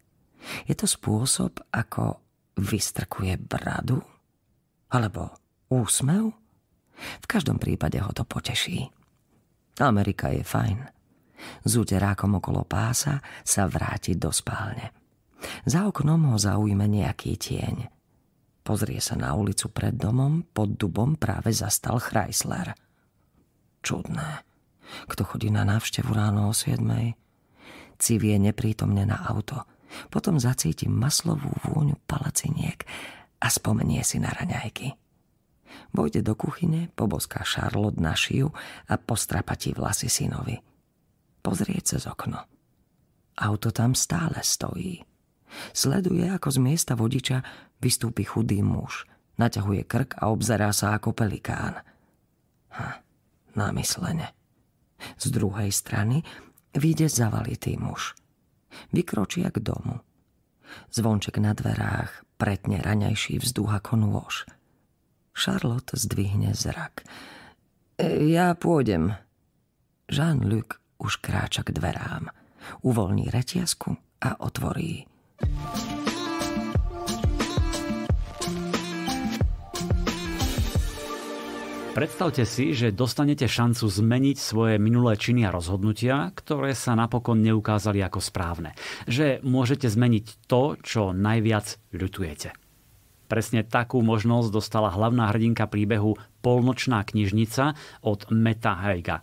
Je to spôsob, ako vystrkuje bradu? Alebo úsmev? V každom prípade ho to poteší. Amerika je fajn. S úterákom okolo pása sa vráti do spálne. Za oknom ho zaujme nejaký tieň – Pozrie sa na ulicu pred domom, pod dubom práve zastal Chrysler. Čudné. Kto chodí na návštevu ráno o 7. Civie neprítomne na auto. Potom zacíti maslovú vôňu palaciniek a spomenie si na raňajky. Vojde do kuchyne, poboská Charlotte na šiju a postrapatí vlasy synovi. Pozrie cez okno. Auto tam stále stojí. Sleduje, ako z miesta vodiča vystúpi chudý muž. Naťahuje krk a obzerá sa ako pelikán. Ha, námyslene. Z druhej strany vyjde zavalitý muž. Vykročia k domu. Zvonček na dverách pretne raňajší vzduch ako nôž. Charlotte zdvihne zrak. E, ja pôjdem. Jean-Luc už kráča k dverám. Uvoľní reťazku a otvorí Predstavte si, že dostanete šancu zmeniť svoje minulé činy a rozhodnutia, ktoré sa napokon neukázali ako správne. Že môžete zmeniť to, čo najviac ľutujete. Presne takú možnosť dostala hlavná hrdinka príbehu Polnočná knižnica od Meta Heiga.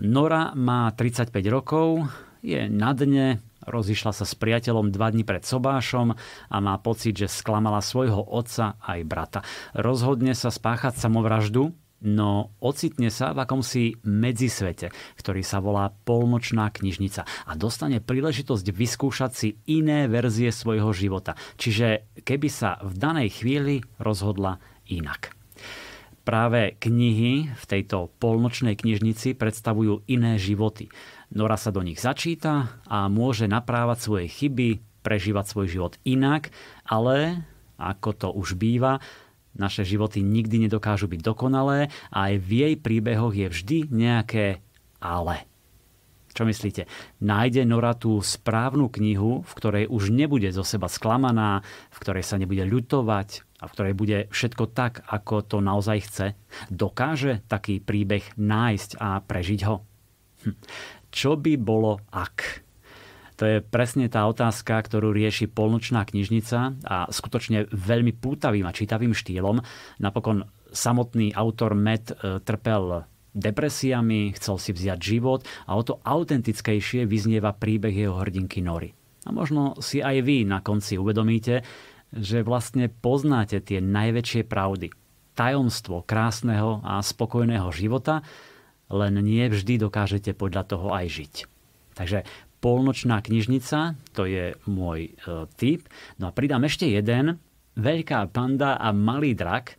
Nora má 35 rokov, je na dne, rozišla sa s priateľom dva dní pred sobášom a má pocit, že sklamala svojho otca aj brata. Rozhodne sa spáchať samovraždu, no ocitne sa v akomsi medzisvete, ktorý sa volá polnočná knižnica a dostane príležitosť vyskúšať si iné verzie svojho života. Čiže keby sa v danej chvíli rozhodla inak. Práve knihy v tejto polnočnej knižnici predstavujú iné životy. Nora sa do nich začíta a môže naprávať svoje chyby, prežívať svoj život inak, ale, ako to už býva, naše životy nikdy nedokážu byť dokonalé a aj v jej príbehoch je vždy nejaké ale. Čo myslíte? Nájde Nora tú správnu knihu, v ktorej už nebude zo seba sklamaná, v ktorej sa nebude ľutovať a v ktorej bude všetko tak, ako to naozaj chce? Dokáže taký príbeh nájsť a prežiť ho? Hm. Čo by bolo ak? To je presne tá otázka, ktorú rieši polnočná knižnica a skutočne veľmi pútavým a čítavým štýlom. Napokon samotný autor Matt e, trpel depresiami, chcel si vziať život a o to autentickejšie vyznieva príbeh jeho hrdinky Nory. A možno si aj vy na konci uvedomíte, že vlastne poznáte tie najväčšie pravdy. Tajomstvo krásneho a spokojného života, len nie vždy dokážete podľa toho aj žiť. Takže Polnočná knižnica, to je môj e, typ. No a pridám ešte jeden, Veľká panda a malý drak.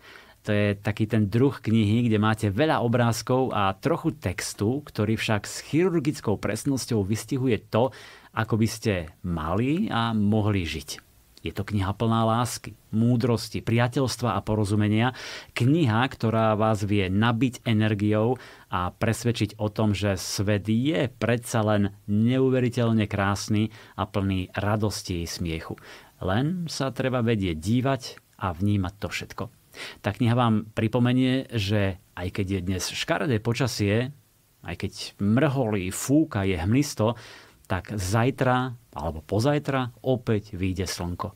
To je taký ten druh knihy, kde máte veľa obrázkov a trochu textu, ktorý však s chirurgickou presnosťou vystihuje to, ako by ste mali a mohli žiť. Je to kniha plná lásky, múdrosti, priateľstva a porozumenia. Kniha, ktorá vás vie nabiť energiou a presvedčiť o tom, že svet je predsa len neuveriteľne krásny a plný radosti i smiechu. Len sa treba vedieť dívať a vnímať to všetko. Tá kniha vám pripomenie, že aj keď je dnes škaredé počasie, aj keď mrholí, fúka, je hmlisto, tak zajtra alebo pozajtra opäť vyjde slnko.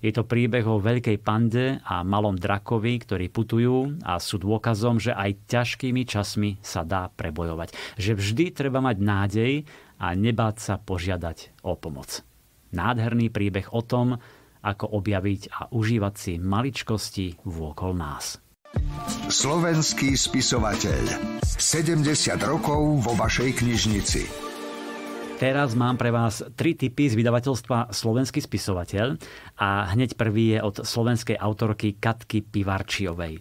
Je to príbeh o veľkej pande a malom drakovi, ktorí putujú a sú dôkazom, že aj ťažkými časmi sa dá prebojovať. Že vždy treba mať nádej a nebáť sa požiadať o pomoc. Nádherný príbeh o tom, ako objaviť a užívať si maličkosti vôkol nás. Slovenský spisovateľ. 70 rokov vo vašej knižnici. Teraz mám pre vás tri typy z vydavateľstva Slovenský spisovateľ a hneď prvý je od slovenskej autorky Katky Pivarčiovej. E,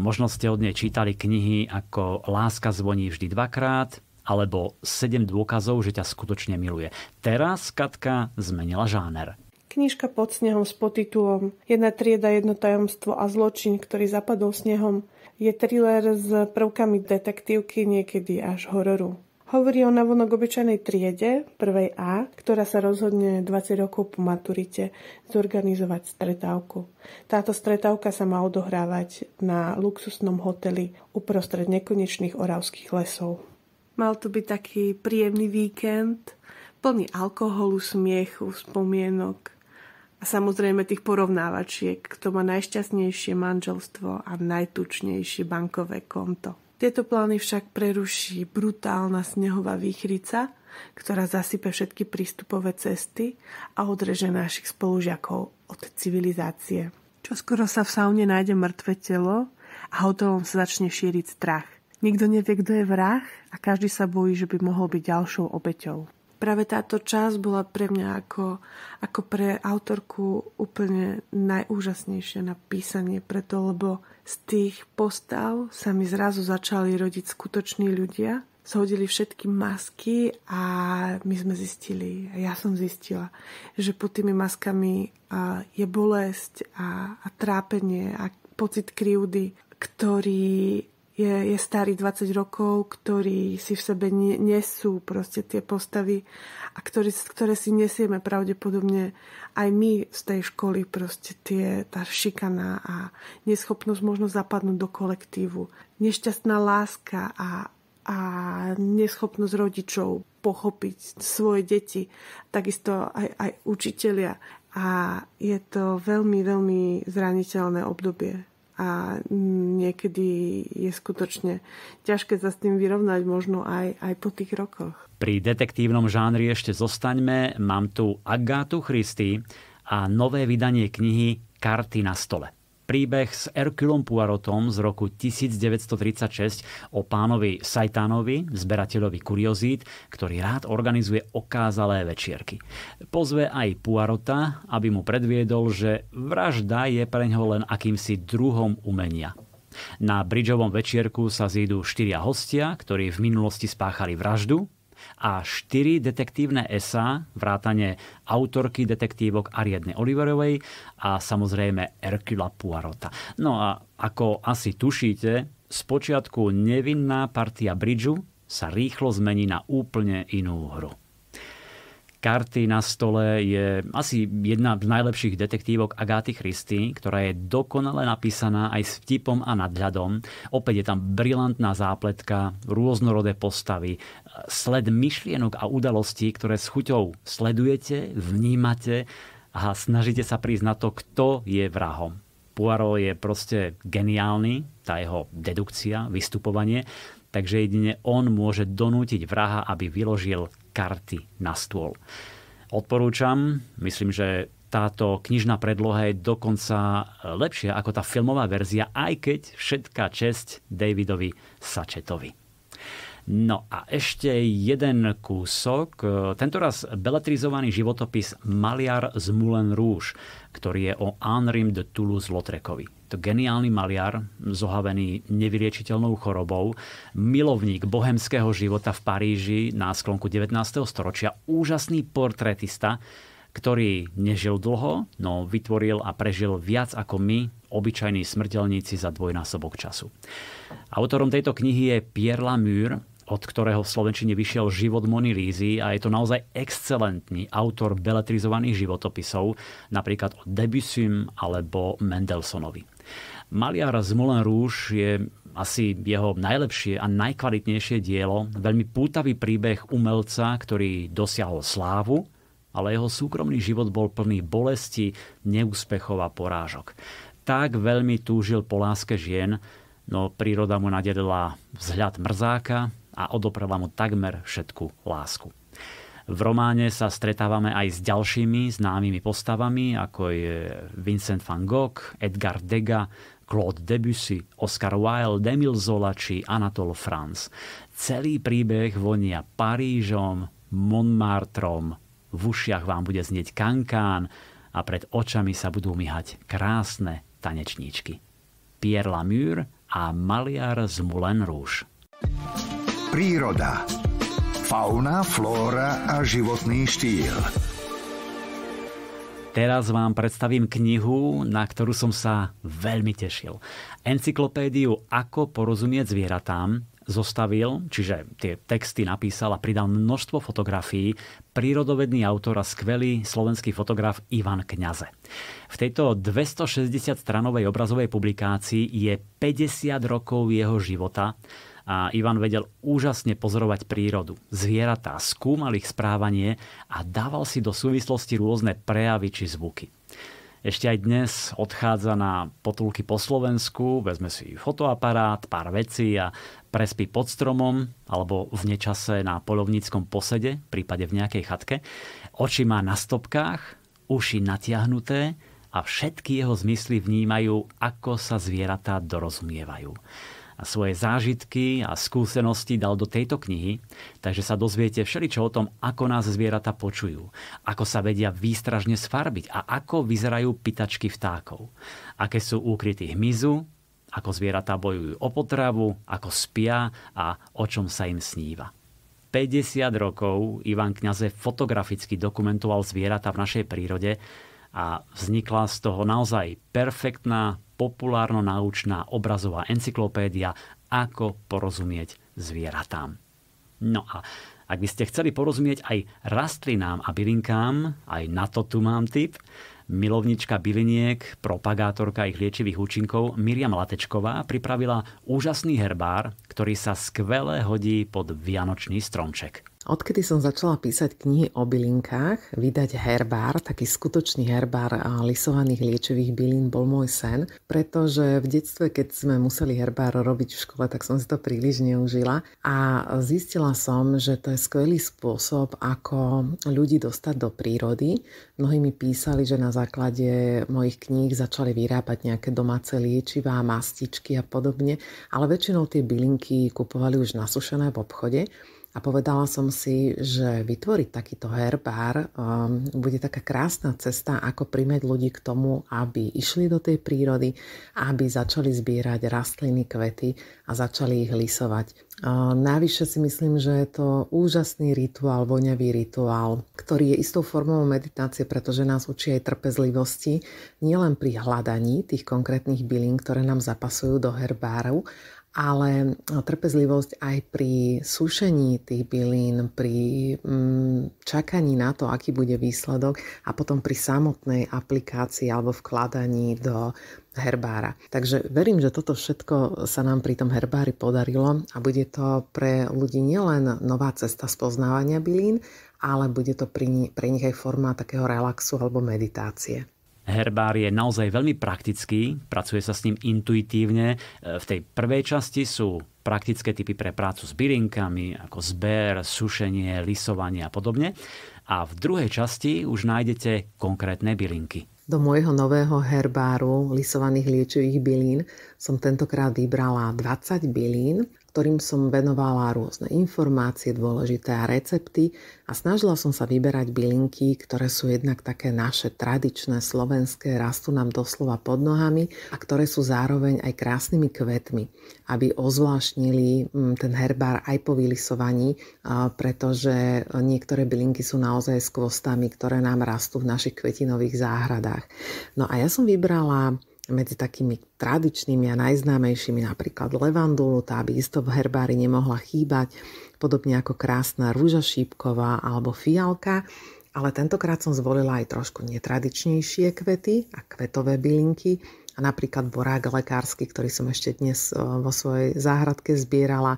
možno ste od nej čítali knihy ako Láska zvoní vždy dvakrát, alebo 7 dôkazov, že ťa skutočne miluje. Teraz Katka zmenila žáner. Knižka pod snehom s podtitulom Jedna trieda, jedno tajomstvo a zločin, ktorý zapadol snehom je thriller s prvkami detektívky, niekedy až hororu. Hovorí o navonok obyčajnej triede, prvej A, ktorá sa rozhodne 20 rokov po maturite zorganizovať stretávku. Táto stretávka sa má odohrávať na luxusnom hoteli uprostred nekonečných oravských lesov. Mal to byť taký príjemný víkend, plný alkoholu, smiechu, spomienok a samozrejme tých porovnávačiek, kto má najšťastnejšie manželstvo a najtučnejšie bankové konto. Tieto plány však preruší brutálna snehová výchrica, ktorá zasype všetky prístupové cesty a odreže našich spolužiakov od civilizácie. Čo skoro sa v saune nájde mŕtve telo a hotelom sa začne šíriť strach. Nikto nevie, kto je vrah a každý sa bojí, že by mohol byť ďalšou obeťou práve táto časť bola pre mňa ako, ako pre autorku úplne najúžasnejšia na písanie, preto lebo z tých postav sa mi zrazu začali rodiť skutoční ľudia, zhodili všetky masky a my sme zistili, ja som zistila, že pod tými maskami je bolesť a, a trápenie a pocit krivdy, ktorý je, je starý 20 rokov, ktorí si v sebe nie, nesú proste tie postavy a ktorý, ktoré si nesieme pravdepodobne aj my z tej školy, proste tie, tá šikana a neschopnosť možno zapadnúť do kolektívu, nešťastná láska a, a neschopnosť rodičov pochopiť svoje deti, takisto aj, aj učitelia. A je to veľmi, veľmi zraniteľné obdobie a niekedy je skutočne ťažké sa s tým vyrovnať možno aj, aj po tých rokoch. Pri detektívnom žánri ešte zostaňme. Mám tu Agátu Christy a nové vydanie knihy Karty na stole príbeh s Erkulom puarotom z roku 1936 o pánovi Sajtánovi, zberateľovi kuriozít, ktorý rád organizuje okázalé večierky. Pozve aj Puarota, aby mu predviedol, že vražda je pre ňoho len akýmsi druhom umenia. Na bridžovom večierku sa zídu štyria hostia, ktorí v minulosti spáchali vraždu, a štyri detektívne esa, vrátane autorky detektívok Ariadne Oliverovej a samozrejme Erkula Puarota. No a ako asi tušíte, spočiatku nevinná partia bridžu sa rýchlo zmení na úplne inú hru. Karty na stole je asi jedna z najlepších detektívok Agáty Christy, ktorá je dokonale napísaná aj s vtipom a nadhľadom. Opäť je tam brilantná zápletka, rôznorodé postavy, sled myšlienok a udalostí, ktoré s chuťou sledujete, vnímate a snažíte sa prísť na to, kto je vrahom. Poirot je proste geniálny, tá jeho dedukcia, vystupovanie, takže jedine on môže donútiť vraha, aby vyložil karty na stôl. Odporúčam, myslím, že táto knižná predloha je dokonca e, lepšia ako tá filmová verzia, aj keď všetká česť Davidovi Sačetovi. No a ešte jeden kúsok, e, tentoraz beletrizovaný životopis Maliar z Moulin Rouge, ktorý je o Henrim de toulouse Lotrekovi to geniálny maliar, zohavený nevyriečiteľnou chorobou, milovník bohemského života v Paríži na sklonku 19. storočia, úžasný portretista, ktorý nežil dlho, no vytvoril a prežil viac ako my, obyčajní smrteľníci za dvojnásobok času. Autorom tejto knihy je Pierre Lamur, od ktorého v Slovenčine vyšiel život Moni Lízy a je to naozaj excelentný autor beletrizovaných životopisov, napríklad o Debussym alebo Mendelsonovi. Maliar z Moulin Rouge je asi jeho najlepšie a najkvalitnejšie dielo, veľmi pútavý príbeh umelca, ktorý dosiahol slávu, ale jeho súkromný život bol plný bolesti, neúspechov a porážok. Tak veľmi túžil po láske žien, no príroda mu nadelila vzhľad mrzáka a odoprala mu takmer všetku lásku. V románe sa stretávame aj s ďalšími známymi postavami, ako je Vincent van Gogh, Edgar Degas, Claude Debussy, Oscar Wilde, Emil Zola či Anatole France. Celý príbeh vonia Parížom, Montmartrom, v ušiach vám bude znieť kankán a pred očami sa budú myhať krásne tanečníčky. Pierre Lamure a maliar z Moulin Rouge. Príroda Fauna, flóra a životný štýl. Teraz vám predstavím knihu, na ktorú som sa veľmi tešil. Encyklopédiu Ako porozumieť zvieratám zostavil, čiže tie texty napísal a pridal množstvo fotografií prírodovedný autor a skvelý slovenský fotograf Ivan Kňaze. V tejto 260-stranovej obrazovej publikácii je 50 rokov jeho života, a Ivan vedel úžasne pozorovať prírodu. Zvieratá skúmal ich správanie a dával si do súvislosti rôzne prejavy či zvuky. Ešte aj dnes odchádza na potulky po Slovensku, vezme si fotoaparát, pár vecí a prespí pod stromom alebo v nečase na polovníckom posede, prípade v nejakej chatke. Oči má na stopkách, uši natiahnuté a všetky jeho zmysly vnímajú, ako sa zvieratá dorozumievajú a svoje zážitky a skúsenosti dal do tejto knihy, takže sa dozviete všeličo o tom, ako nás zvieratá počujú, ako sa vedia výstražne sfarbiť a ako vyzerajú pitačky vtákov, aké sú úkryty hmyzu, ako zvieratá bojujú o potravu, ako spia a o čom sa im sníva. 50 rokov Ivan Kňaze fotograficky dokumentoval zvieratá v našej prírode a vznikla z toho naozaj perfektná populárno-naučná obrazová encyklopédia Ako porozumieť zvieratám. No a ak by ste chceli porozumieť aj rastlinám a bylinkám, aj na to tu mám tip, milovnička byliniek, propagátorka ich liečivých účinkov Miriam Latečková pripravila úžasný herbár, ktorý sa skvele hodí pod vianočný stromček. Odkedy som začala písať knihy o bylinkách, vydať herbár, taký skutočný herbár lisovaných liečivých bylín bol môj sen, pretože v detstve, keď sme museli herbár robiť v škole, tak som si to príliš neužila a zistila som, že to je skvelý spôsob, ako ľudí dostať do prírody. Mnohí mi písali, že na základe mojich kníh začali vyrábať nejaké domáce liečivá, mastičky a podobne, ale väčšinou tie bylinky kupovali už nasušené v obchode. A povedala som si, že vytvoriť takýto herbár um, bude taká krásna cesta, ako primeť ľudí k tomu, aby išli do tej prírody, aby začali zbierať rastliny, kvety a začali ich lisovať. Um, navyše si myslím, že je to úžasný rituál, voňavý rituál, ktorý je istou formou meditácie, pretože nás učí aj trpezlivosti, nielen pri hľadaní tých konkrétnych bylín, ktoré nám zapasujú do herbáru, ale no, trpezlivosť aj pri sušení tých bylín, pri mm, čakaní na to, aký bude výsledok a potom pri samotnej aplikácii alebo vkladaní do herbára. Takže verím, že toto všetko sa nám pri tom herbári podarilo a bude to pre ľudí nielen nová cesta spoznávania bylín, ale bude to pre nich aj forma takého relaxu alebo meditácie. Herbár je naozaj veľmi praktický, pracuje sa s ním intuitívne. E, v tej prvej časti sú praktické typy pre prácu s bylinkami, ako zber, sušenie, lisovanie a podobne. A v druhej časti už nájdete konkrétne bylinky. Do môjho nového herbáru lisovaných liečivých bylín som tentokrát vybrala 20 bylín ktorým som venovala rôzne informácie, dôležité a recepty a snažila som sa vyberať bylinky, ktoré sú jednak také naše tradičné slovenské, rastú nám doslova pod nohami a ktoré sú zároveň aj krásnymi kvetmi, aby ozvláštnili mm, ten herbár aj po vylisovaní, pretože niektoré bylinky sú naozaj s kvostami, ktoré nám rastú v našich kvetinových záhradách. No a ja som vybrala medzi takými tradičnými a najznámejšími napríklad levandulu, tá by isto v herbári nemohla chýbať, podobne ako krásna rúža šípková alebo fialka, ale tentokrát som zvolila aj trošku netradičnejšie kvety a kvetové bylinky, napríklad borák lekársky, ktorý som ešte dnes e, vo svojej záhradke zbierala,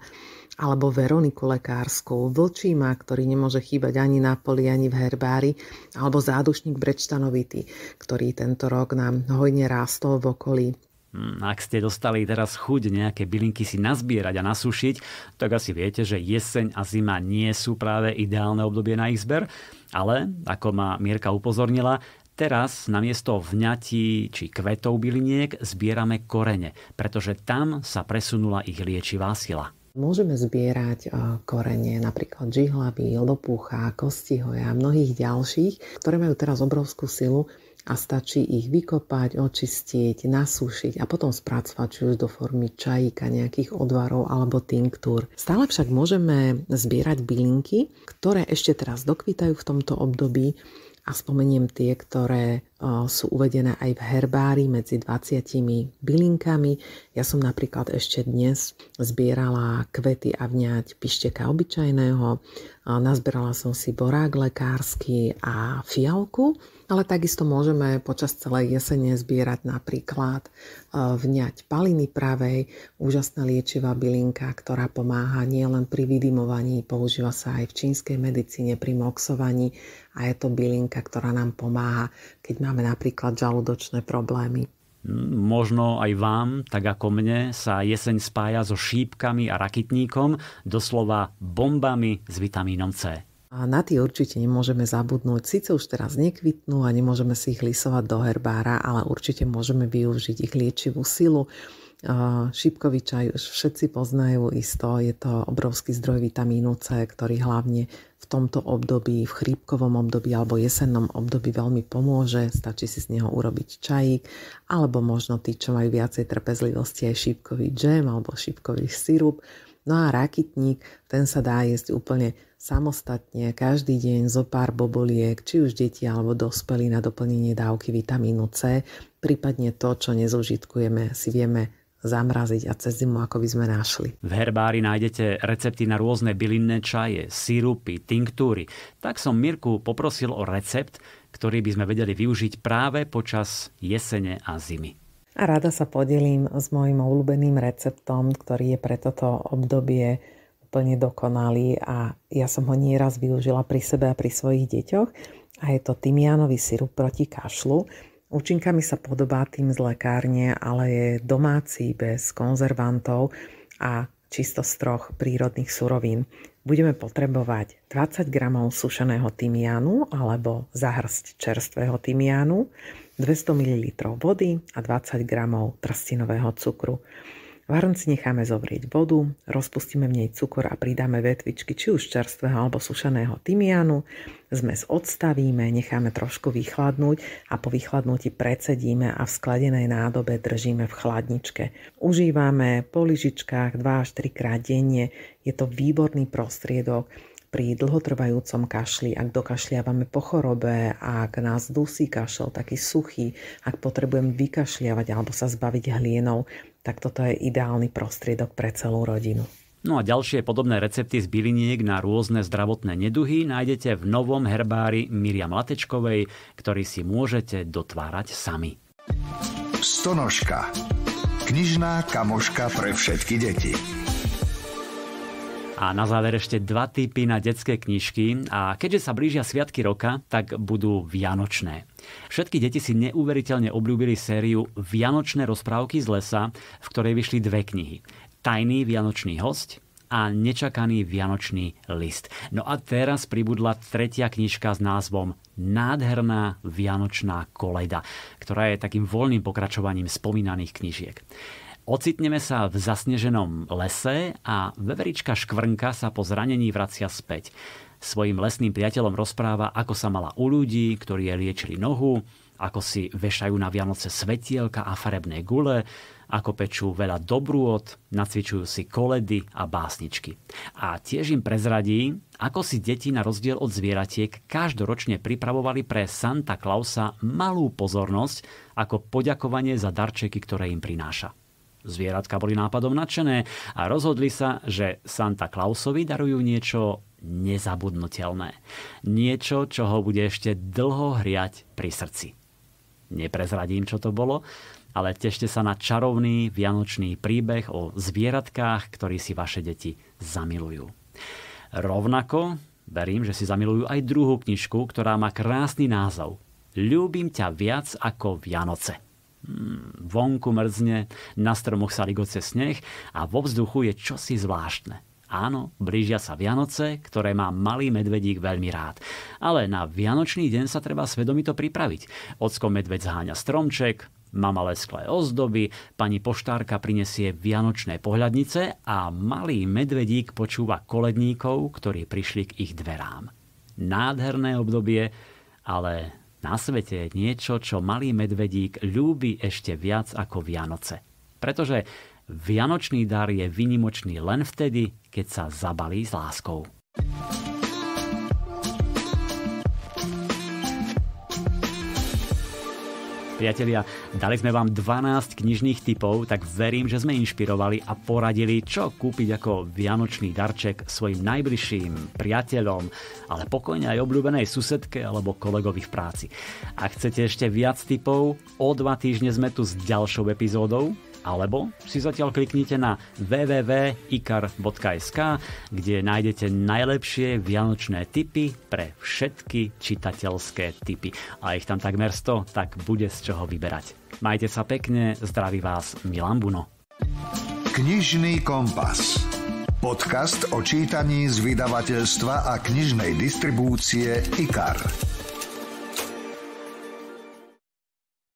alebo Veroniku lekárskou, vlčíma, ktorý nemôže chýbať ani na poli, ani v herbári, alebo zádušník brečtanovitý, ktorý tento rok nám hojne rástol v okolí. Hm, ak ste dostali teraz chuť nejaké bylinky si nazbierať a nasušiť, tak asi viete, že jeseň a zima nie sú práve ideálne obdobie na ich zber, ale, ako ma Mierka upozornila, teraz namiesto vňatí či kvetov byliniek zbierame korene, pretože tam sa presunula ich liečivá sila. Môžeme zbierať e, korene napríklad žihlavy, lopúcha, kostihoja a mnohých ďalších, ktoré majú teraz obrovskú silu a stačí ich vykopať, očistiť, nasúšiť a potom spracovať či už do formy čajíka, nejakých odvarov alebo tinktúr. Stále však môžeme zbierať bylinky, ktoré ešte teraz dokvítajú v tomto období a spomeniem tie, ktoré sú uvedené aj v herbári medzi 20 bylinkami. Ja som napríklad ešte dnes zbierala kvety a vňať pišteka obyčajného, nazbierala som si borák lekársky a fialku ale takisto môžeme počas celej jesene zbierať napríklad e, vňať paliny pravej, úžasná liečivá bylinka, ktorá pomáha nielen pri vydimovaní, používa sa aj v čínskej medicíne pri moxovaní a je to bylinka, ktorá nám pomáha, keď máme napríklad žalúdočné problémy. Mm, možno aj vám, tak ako mne, sa jeseň spája so šípkami a rakitníkom, doslova bombami s vitamínom C. A na tie určite nemôžeme zabudnúť. síce už teraz nekvitnú a nemôžeme si ich lisovať do herbára, ale určite môžeme využiť ich liečivú silu. Šipkový čaj už všetci poznajú isto, je to obrovský zdroj vitamínu C, ktorý hlavne v tomto období, v chrípkovom období alebo jesennom období veľmi pomôže. Stačí si z neho urobiť čajík, alebo možno tí, čo majú viacej trpezlivosti, aj šípkový džem alebo šípkový syrup. No a rakitník, ten sa dá jesť úplne samostatne, každý deň zo pár boboliek, či už deti alebo dospelí na doplnenie dávky vitamínu C, prípadne to, čo nezužitkujeme, si vieme zamraziť a cez zimu, ako by sme našli. V herbári nájdete recepty na rôzne bylinné čaje, sirupy, tinktúry. Tak som Mirku poprosil o recept, ktorý by sme vedeli využiť práve počas jesene a zimy. A rada sa podelím s mojim obľúbeným receptom, ktorý je pre toto obdobie úplne dokonalý a ja som ho nieraz využila pri sebe a pri svojich deťoch a je to tymiánový sirup proti kašlu. Účinkami sa podobá tým z lekárne, ale je domáci bez konzervantov a čisto z troch prírodných surovín. Budeme potrebovať 20 g sušeného tymiánu alebo zahrsť čerstvého tymiánu, 200 ml vody a 20 g trstinového cukru. V hrnci necháme zovrieť vodu, rozpustíme v nej cukor a pridáme vetvičky či už čerstvého alebo sušeného tymiánu. Zmes odstavíme, necháme trošku vychladnúť a po vychladnutí precedíme a v skladenej nádobe držíme v chladničke. Užívame po lyžičkách 2 až 3 krát denne. Je to výborný prostriedok, pri dlhotrvajúcom kašli, ak dokašliavame po chorobe, ak nás dusí kašel, taký suchý, ak potrebujem vykašliavať alebo sa zbaviť hlienov, tak toto je ideálny prostriedok pre celú rodinu. No a ďalšie podobné recepty z byliniek na rôzne zdravotné neduhy nájdete v novom herbári Miriam Latečkovej, ktorý si môžete dotvárať sami. Stonožka. Knižná kamoška pre všetky deti. A na záver ešte dva typy na detské knižky. A keďže sa blížia sviatky roka, tak budú vianočné. Všetky deti si neuveriteľne obľúbili sériu Vianočné rozprávky z lesa, v ktorej vyšli dve knihy. Tajný vianočný host a nečakaný vianočný list. No a teraz pribudla tretia knižka s názvom Nádherná vianočná koleda, ktorá je takým voľným pokračovaním spomínaných knižiek. Ocitneme sa v zasneženom lese a veverička Škvrnka sa po zranení vracia späť. Svojim lesným priateľom rozpráva, ako sa mala u ľudí, ktorí jej liečili nohu, ako si vešajú na Vianoce svetielka a farebné gule, ako pečú veľa dobrôd, nacvičujú si koledy a básničky. A tiež im prezradí, ako si deti na rozdiel od zvieratiek každoročne pripravovali pre Santa Klausa malú pozornosť ako poďakovanie za darčeky, ktoré im prináša. Zvieratka boli nápadom nadšené a rozhodli sa, že Santa Clausovi darujú niečo nezabudnutelné. Niečo, čo ho bude ešte dlho hriať pri srdci. Neprezradím, čo to bolo, ale tešte sa na čarovný vianočný príbeh o zvieratkách, ktorý si vaše deti zamilujú. Rovnako verím, že si zamilujú aj druhú knižku, ktorá má krásny názov. Ľúbim ťa viac ako Vianoce. Mm, vonku mrzne, na stromoch sa rigoce sneh a vo vzduchu je čosi zvláštne. Áno, blížia sa Vianoce, ktoré má malý medvedík veľmi rád. Ale na Vianočný deň sa treba svedomito pripraviť. Ocko medveď zháňa stromček, mama lesklé ozdoby, pani poštárka prinesie vianočné pohľadnice a malý medvedík počúva koledníkov, ktorí prišli k ich dverám. Nádherné obdobie, ale na svete je niečo, čo malý medvedík ľúbi ešte viac ako Vianoce. Pretože Vianočný dar je vynimočný len vtedy, keď sa zabalí s láskou. Priatelia, dali sme vám 12 knižných typov, tak verím, že sme inšpirovali a poradili, čo kúpiť ako vianočný darček svojim najbližším priateľom, ale pokojne aj obľúbenej susedke alebo kolegovi v práci. Ak chcete ešte viac typov, o dva týždne sme tu s ďalšou epizódou alebo si zatiaľ kliknite na www.ikar.sk, kde nájdete najlepšie vianočné tipy pre všetky čitateľské typy. A ich tam takmer 100, tak bude z čoho vyberať. Majte sa pekne, zdraví vás Milan Buno. Knižný kompas. Podcast o čítaní z vydavateľstva a knižnej distribúcie IKAR.